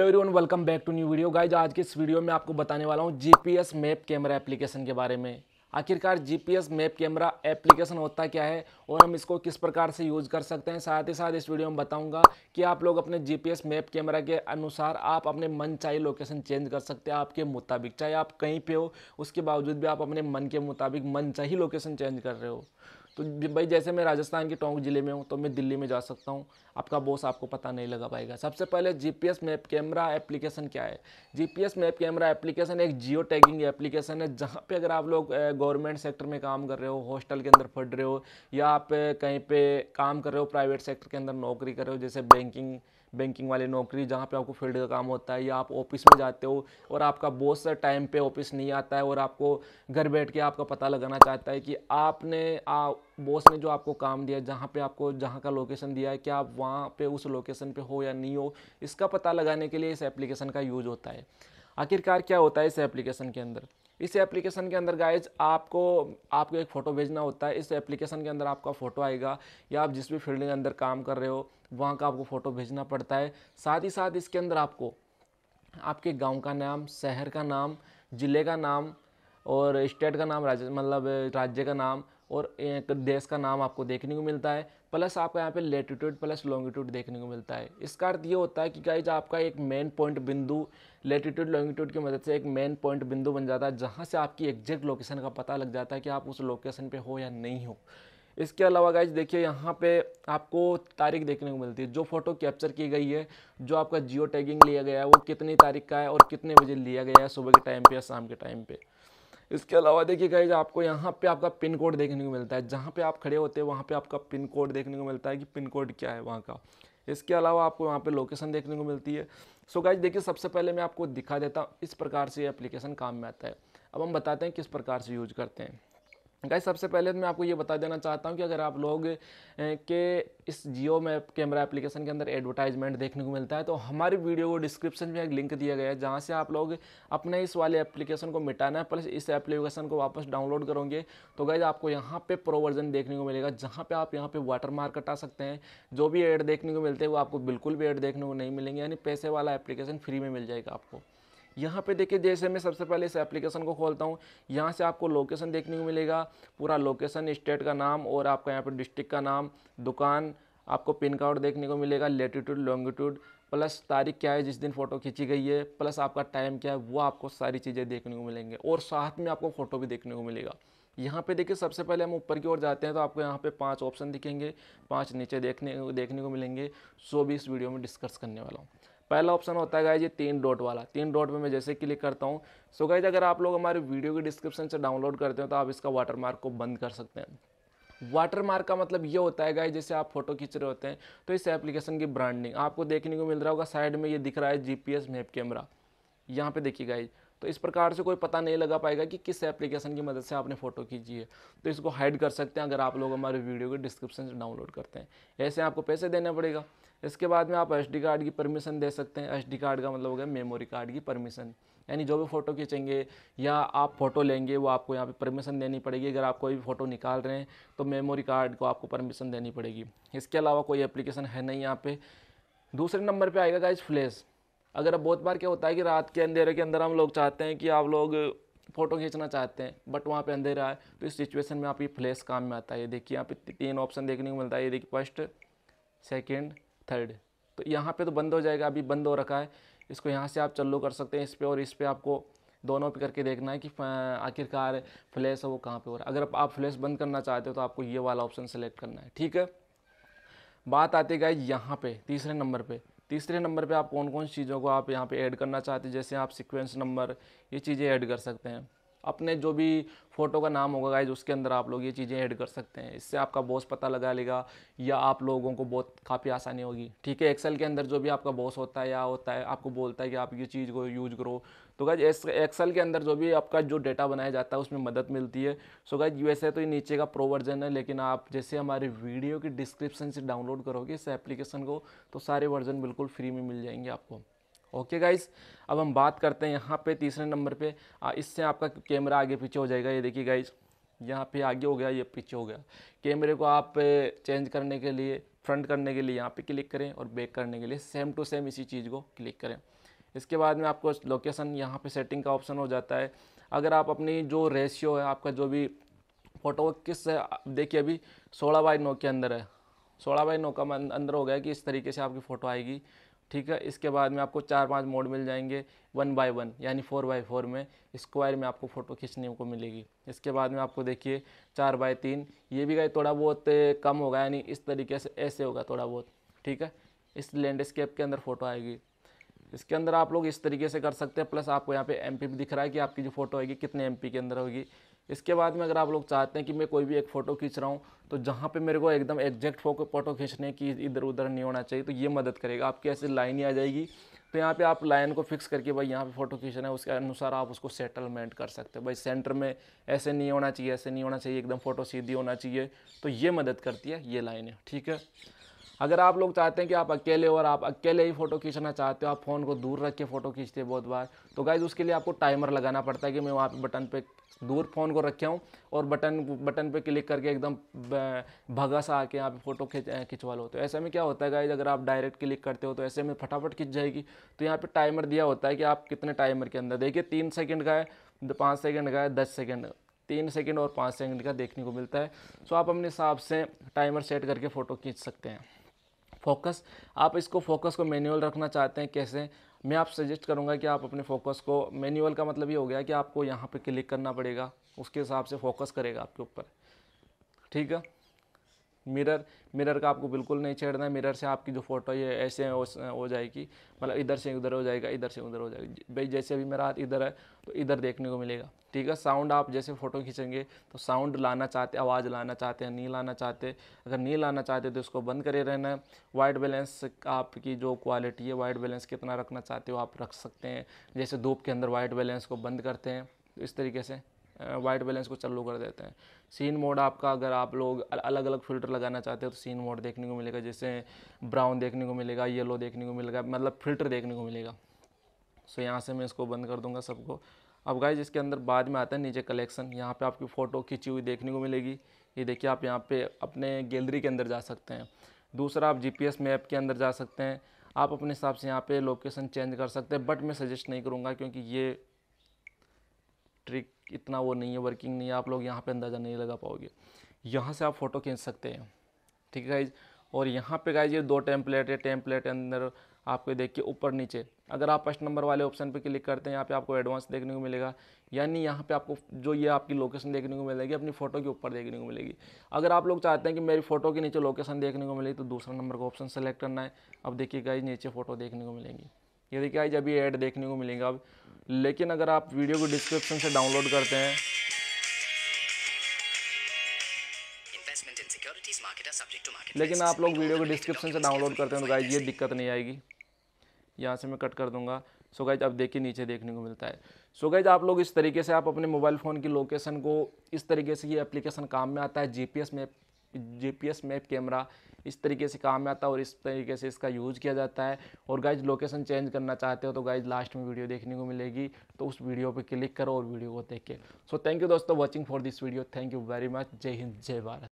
hello everyone welcome back to new video guys आज के इस वीडियो में आपको बताने वाला हूँ जीपीएस मैप कैमरा एप्लीकेशन के बारे में आखिरकार जीपीएस मैप कैमरा एप्लीकेशन होता क्या है और हम इसको किस प्रकार से यूज़ कर सकते हैं साथ ही साथ इस वीडियो में बताऊंगा कि आप लोग अपने जीपीएस मैप कैमरा के अनुसार आप अपने मन चाहे लोकेशन चेंज कर सकते हैं आपके मुताबिक चाहे आप कहीं पर हो उसके बावजूद भी आप अपने मन के मुताबिक मन चाहे लोकेशन चेंज कर रहे हो तो भाई जैसे मैं राजस्थान के टोंक ज़िले में हूँ तो मैं दिल्ली में जा सकता हूँ आपका बॉस आपको पता नहीं लगा पाएगा सबसे पहले जीपीएस मैप कैमरा एप्लीकेशन क्या है जीपीएस मैप कैमरा एप्लीकेशन एक जियो टैगिंग एप्लीकेशन है जहाँ पे अगर आप लोग गवर्नमेंट सेक्टर में काम कर रहे हो हॉस्टल के अंदर पढ़ रहे हो या आप कहीं पर काम कर रहे हो प्राइवेट सेक्टर के अंदर नौकरी कर रहे हो जैसे बैंकिंग बैंकिंग वाली नौकरी जहाँ पे आपको फील्ड का काम होता है या आप ऑफिस में जाते हो और आपका बॉस टाइम पे ऑफिस नहीं आता है और आपको घर बैठ के आपका पता लगाना चाहता है कि आपने आ, बॉस ने जो आपको काम दिया जहाँ पे आपको जहाँ का लोकेशन दिया है क्या आप वहाँ पे उस लोकेशन पे हो या नहीं हो इसका पता लगाने के लिए इस एप्लीकेशन का यूज होता है आखिरकार क्या होता है इस एप्लीकेशन के अंदर इस एप्लीकेशन के अंदर गाइज आपको आपको एक फ़ोटो भेजना होता है इस एप्लीकेशन के अंदर आपका फ़ोटो आएगा या आप जिस भी फील्ड के अंदर काम कर रहे हो वहाँ का आपको फ़ोटो भेजना पड़ता है साथ ही साथ इसके अंदर आपको आपके गाँव का नाम शहर का नाम ज़िले का नाम और स्टेट का नाम राज्य मतलब राज्य का नाम और देश का नाम आपको देखने को मिलता है प्लस आपका यहाँ पे लेटीट्यूड प्लस लॉन्गिट्यूड देखने को मिलता है इसका अर्थ ये होता है कि गाइज आपका एक मेन पॉइंट बिंदु लेटीट्यूड लॉन्गिट्यूड की मदद से एक मेन पॉइंट बिंदु बन जाता है जहाँ से आपकी एग्जैक्ट लोकेशन का पता लग जाता है कि आप उस लोकेशन पर हो या नहीं हो इसके अलावा गाइज देखिए यहाँ पे आपको तारीख देखने को मिलती है जो फ़ोटो कैप्चर की गई है जो आपका जियो टैगिंग लिया गया है वो कितनी तारीख का है और कितने बजे लिया गया है सुबह के टाइम पे या शाम के टाइम पे इसके अलावा देखिए गाइज आपको यहाँ पे आपका पिन कोड देखने को मिलता है जहाँ पे आप खड़े होते हैं वहाँ पे आपका पिन कोड देखने को मिलता है कि पिन कोड क्या है वहाँ का इसके अलावा आपको वहाँ पे लोकेशन देखने को मिलती है सो गाइज देखिए सबसे पहले मैं आपको दिखा देता हूँ इस प्रकार से ये एप्लीकेशन काम में आता है अब हम बताते हैं किस प्रकार से यूज करते हैं गाइस सबसे पहले तो मैं आपको ये बता देना चाहता हूँ कि अगर आप लोग के इस जियो मैप कैमरा एप्लीकेशन के अंदर एडवर्टाइजमेंट देखने को मिलता है तो हमारी वीडियो को डिस्क्रिप्शन में एक लिंक दिया गया है जहाँ से आप लोग अपने इस वाले एप्लीकेशन को मिटाना है प्लस इस एप्लीकेशन को वापस डाउनलोड करोगे तो गाइज आपको यहाँ पर प्रो वर्जन देखने को मिलेगा जहाँ पर आप यहाँ पर वाटर मार्क हटा सकते हैं जो भी एड देखने को मिलते हैं वो आपको बिल्कुल भी एड देखने को नहीं मिलेंगे यानी पैसे वाला एप्लीकेशन फ्री में मिल जाएगा आपको यहाँ पे देखिए जैसे मैं सबसे पहले इस एप्लीकेशन को खोलता हूँ यहाँ से आपको लोकेशन देखने को मिलेगा पूरा लोकेशन स्टेट का नाम और आपका यहाँ पर डिस्ट्रिक्ट का नाम दुकान आपको पिन कोड देखने को मिलेगा लेटीट्यूड लॉन्गिट्यूड प्लस तारीख क्या है जिस दिन फ़ोटो खींची गई है प्लस आपका टाइम क्या है वो आपको सारी चीज़ें देखने को मिलेंगे और साथ में आपको फ़ोटो भी देखने को मिलेगा यहाँ पे देखिए सबसे पहले हम ऊपर की ओर जाते हैं तो आपको यहाँ पे पांच ऑप्शन दिखेंगे पांच नीचे देखने देखने को मिलेंगे सो भी इस वीडियो में डिस्कस करने वाला हूँ पहला ऑप्शन होता है ये तीन डॉट वाला तीन डॉट में मैं जैसे क्लिक करता हूँ सो गाइज अगर आप लोग हमारे वीडियो के डिस्क्रिप्शन से डाउनलोड करते हो तो आप इसका वाटरमार्क को बंद कर सकते हैं वाटर मार्क का मतलब ये होता है गाइज जैसे आप फोटो खींच रहे होते हैं तो इस एप्लीकेशन की ब्रांडिंग आपको देखने को मिल रहा होगा साइड में ये दिख रहा है जीपीएस मैप कैमरा यहाँ पे देखिए गाइज तो इस प्रकार से कोई पता नहीं लगा पाएगा कि किस एप्लीकेशन की मदद से आपने फ़ोटो खींची है तो इसको हाइड कर सकते हैं अगर आप लोग हमारे वीडियो के डिस्क्रिप्शन से डाउनलोड करते हैं ऐसे आपको पैसे देना पड़ेगा इसके बाद में आप एस कार्ड की परमिशन दे सकते हैं एस कार्ड का मतलब हो गया मेमोरी कार्ड की परमिशन यानी जो भी फ़ोटो खींचेंगे या आप फ़ोटो लेंगे वो आपको यहाँ पे परमिशन देनी पड़ेगी अगर आप कोई भी फ़ोटो निकाल रहे हैं तो मेमोरी कार्ड को आपको परमिशन देनी पड़ेगी इसके अलावा कोई एप्लीकेशन है नहीं यहाँ पे दूसरे नंबर पे आएगा गाइज फ्लैश अगर अब बहुत बार क्या होता है कि रात के अंधेरे के अंदर हम लोग चाहते हैं कि आप लोग फ़ोटो खींचना चाहते हैं बट वहाँ पे अंधेरा है तो इस सिचुएशन में आप ये फ्लैश काम में आता है ये देखिए यहाँ पे तीन ऑप्शन देखने को मिलता है ये देखिए फर्स्ट सेकंड थर्ड तो यहाँ पे तो बंद हो जाएगा अभी बंद हो रखा है इसको यहाँ से आप चल्लू कर सकते हैं इस पर और इस पर आपको दोनों पे करके देखना है कि आखिरकार फ्लैश है वो कहाँ पे हो रहा है अगर आप फ्लैश बंद करना चाहते हो तो आपको ये वाला ऑप्शन सेलेक्ट करना है ठीक है बात आती है यहाँ पे तीसरे नंबर पे तीसरे नंबर पे आप कौन कौन सी चीज़ों को आप यहाँ पे ऐड करना चाहते हैं जैसे आप सीक्वेंस नंबर ये चीज़ें ऐड कर सकते हैं अपने जो भी फ़ोटो का नाम होगा गाइज उसके अंदर आप लोग ये चीज़ें ऐड कर सकते हैं इससे आपका बॉस पता लगा लेगा या आप लोगों को बहुत काफ़ी आसानी होगी ठीक है एक्सेल के अंदर जो भी आपका बॉस होता है या होता है आपको बोलता है कि आप ये चीज़ को यूज करो तो गाइज एक्सेल के अंदर जो भी आपका जो डेटा बनाया जाता है उसमें मदद मिलती है सो गाइज वैसे तो ये नीचे का प्रो वर्जन है लेकिन आप जैसे हमारे वीडियो की डिस्क्रिप्शन से डाउनलोड करोगे इस एप्लीकेशन को तो सारे वर्जन बिल्कुल फ्री में मिल जाएंगे आपको ओके गाइस अब हम बात करते हैं यहाँ पे तीसरे नंबर पे आ, इससे आपका कैमरा आगे पीछे हो जाएगा ये देखिए गाइस यहाँ पे आगे हो गया ये पीछे हो गया कैमरे को आप चेंज करने के लिए फ्रंट करने के लिए यहाँ पे क्लिक करें और बैक करने के लिए सेम टू सेम इसी चीज़ को क्लिक करें इसके बाद में आपको लोकेसन यहाँ पर सेटिंग का ऑप्शन हो जाता है अगर आप अपनी जो रेशियो है आपका जो भी फ़ोटो किस देखिए अभी सोलह बाई नौ के अंदर है सोलह बाई नौ का अंदर हो गया कि इस तरीके से आपकी फ़ोटो आएगी ठीक है इसके बाद में आपको चार पांच मोड मिल जाएंगे वन बाय वन यानी फोर बाई फोर में स्क्वायर में आपको फ़ोटो खींचने को मिलेगी इसके बाद में आपको देखिए चार बाय तीन ये भी गई थोड़ा बहुत कम होगा यानी इस तरीके से ऐसे होगा थोड़ा बहुत ठीक है इस लैंडस्केप के अंदर फ़ोटो आएगी इसके अंदर आप लोग इस तरीके से कर सकते हैं प्लस आपको यहाँ पे एम भी दिख रहा है कि आपकी जो फोटो आएगी कितने एम के अंदर होगी इसके बाद में अगर आप लोग चाहते हैं कि मैं कोई भी एक फ़ोटो खींच रहा हूँ तो जहाँ पे मेरे को एकदम एग्जैक्ट फोटो खींचने की इधर उधर नहीं होना चाहिए तो ये मदद करेगा आपकी ऐसी लाइन ही आ जाएगी तो यहाँ पे आप लाइन को फिक्स करके भाई यहाँ पे फ़ोटो खींचना है उसके अनुसार आप उसको सेटलमेंट कर सकते हो भाई सेंटर में ऐसे नहीं होना चाहिए ऐसे नहीं होना चाहिए एकदम फ़ोटो सीधी होना चाहिए तो ये मदद करती है ये लाइनें ठीक है अगर आप लोग चाहते हैं कि आप अकेले और आप अकेले ही फ़ोटो खींचना चाहते हो आप फ़ोन को दूर रख के फ़ोटो खींचते बहुत बार तो गाइज़ उसके लिए आपको टाइमर लगाना पड़ता है कि मैं वहाँ पर बटन पे दूर फ़ोन को रखे हूँ और बटन बटन पे क्लिक करके एकदम भगा सा आके यहाँ पे फ़ोटो खिंचवा लो तो ऐसे में क्या होता है गाइज अगर आप डायरेक्ट क्लिक करते हो तो ऐसे में फटाफट खिंच जाएगी तो यहाँ पे टाइमर दिया होता है कि आप कितने टाइमर के अंदर देखिए तीन सेकेंड का है पाँच सेकेंड का है दस सेकेंड तीन सेकेंड और पाँच सेकेंड का देखने को मिलता है सो तो आप अपने हिसाब से टाइमर सेट करके फ़ोटो खींच सकते हैं फोकस आप इसको फोकस को मैनुअल रखना चाहते हैं कैसे मैं आप सजेस्ट करूंगा कि आप अपने फोकस को मैनुअल का मतलब ये हो गया कि आपको यहाँ पे क्लिक करना पड़ेगा उसके हिसाब से फोकस करेगा आपके ऊपर ठीक है मिरर मिरर का आपको बिल्कुल नहीं छेड़ना है मिरर से आपकी जो फ़ोटो ये ऐसे हो जाएगी मतलब इधर से उधर हो जाएगा इधर से उधर हो जाएगा भाई जैसे अभी मेरा हाथ इधर है तो इधर देखने को मिलेगा ठीक है साउंड आप जैसे फ़ोटो खींचेंगे तो साउंड लाना चाहते आवाज़ लाना चाहते हैं नहीं लाना चाहते अगर नहीं लाना चाहते तो इसको बंद करे रहना है वाइट बैलेंस आपकी जो क्वालिटी है वाइट बैलेंस कितना रखना चाहते हो आप रख सकते हैं जैसे धूप के अंदर वाइट बैलेंस को बंद करते हैं तो इस तरीके से वाइट बैलेंस को चालू कर देते हैं सीन मोड आपका अगर आप लोग अलग अलग फिल्टर लगाना चाहते हो तो सीन मोड देखने को मिलेगा जैसे ब्राउन देखने को मिलेगा येलो देखने को मिलेगा मतलब फिल्टर देखने को मिलेगा सो यहाँ से मैं इसको बंद कर दूँगा सबको अब गाय जिसके अंदर बाद में आता है नीचे कलेक्शन यहाँ पर आपकी फ़ोटो खींची हुई देखने को मिलेगी ये देखिए आप यहाँ पर अपने गैलरी के अंदर जा सकते हैं दूसरा आप जी मैप के अंदर जा सकते हैं आप अपने हिसाब से यहाँ पे लोकेशन चेंज कर सकते हैं बट मैं सजेस्ट नहीं करूँगा क्योंकि ये ट्रिक इतना वो नहीं है वर्किंग नहीं है आप लोग यहाँ पे अंदाज़ा नहीं लगा पाओगे यहाँ से आप फ़ोटो खींच सकते हैं ठीक है गाइज और यहाँ पे गाइज ये दो टेम्पलेट है टेम्पलेट के अंदर आपको देखिए ऊपर नीचे अगर आप फर्स्ट नंबर वाले ऑप्शन पे क्लिक करते हैं यहाँ पे आपको एडवांस देखने को मिलेगा यानी यहाँ पे आपको जो ये आपकी लोकेशन देखने को मिलेगी अपनी फ़ोटो के ऊपर देखने को मिलेगी अगर आप लोग चाहते हैं कि मेरी फ़ोटो के नीचे लोकेशन देखने को मिलेगी तो दूसरा नंबर का ऑप्शन सेलेक्ट करना है अब देखिए गाइज नीचे फ़ोटो देखने को मिलेंगी ये देखिए आज अभी ऐड देखने को मिलेंगे अब लेकिन अगर आप वीडियो को डिस्क्रिप्शन से डाउनलोड करते हैं लेकिन आप लोग वीडियो को डिस्क्रिप्शन से डाउनलोड करते हैं तो गाइज ये दिक्कत नहीं आएगी यहाँ से मैं कट कर दूंगा सो गाइज अब देखिए नीचे देखने को मिलता है सो गाइज आप लोग इस तरीके से आप अपने मोबाइल फ़ोन की लोकेशन को इस तरीके से ये एप्लीकेशन काम में आता है GPS map GPS map camera इस तरीके से काम में आता है और इस तरीके से इसका यूज़ किया जाता है और गाइज लोकेशन चेंज करना चाहते हो तो गाइज लास्ट में वीडियो देखने को मिलेगी तो उस वीडियो पर क्लिक करो और वीडियो को देखे सो थैंक यू दोस्तों watching for this video thank you very much जय हिंद जय भारत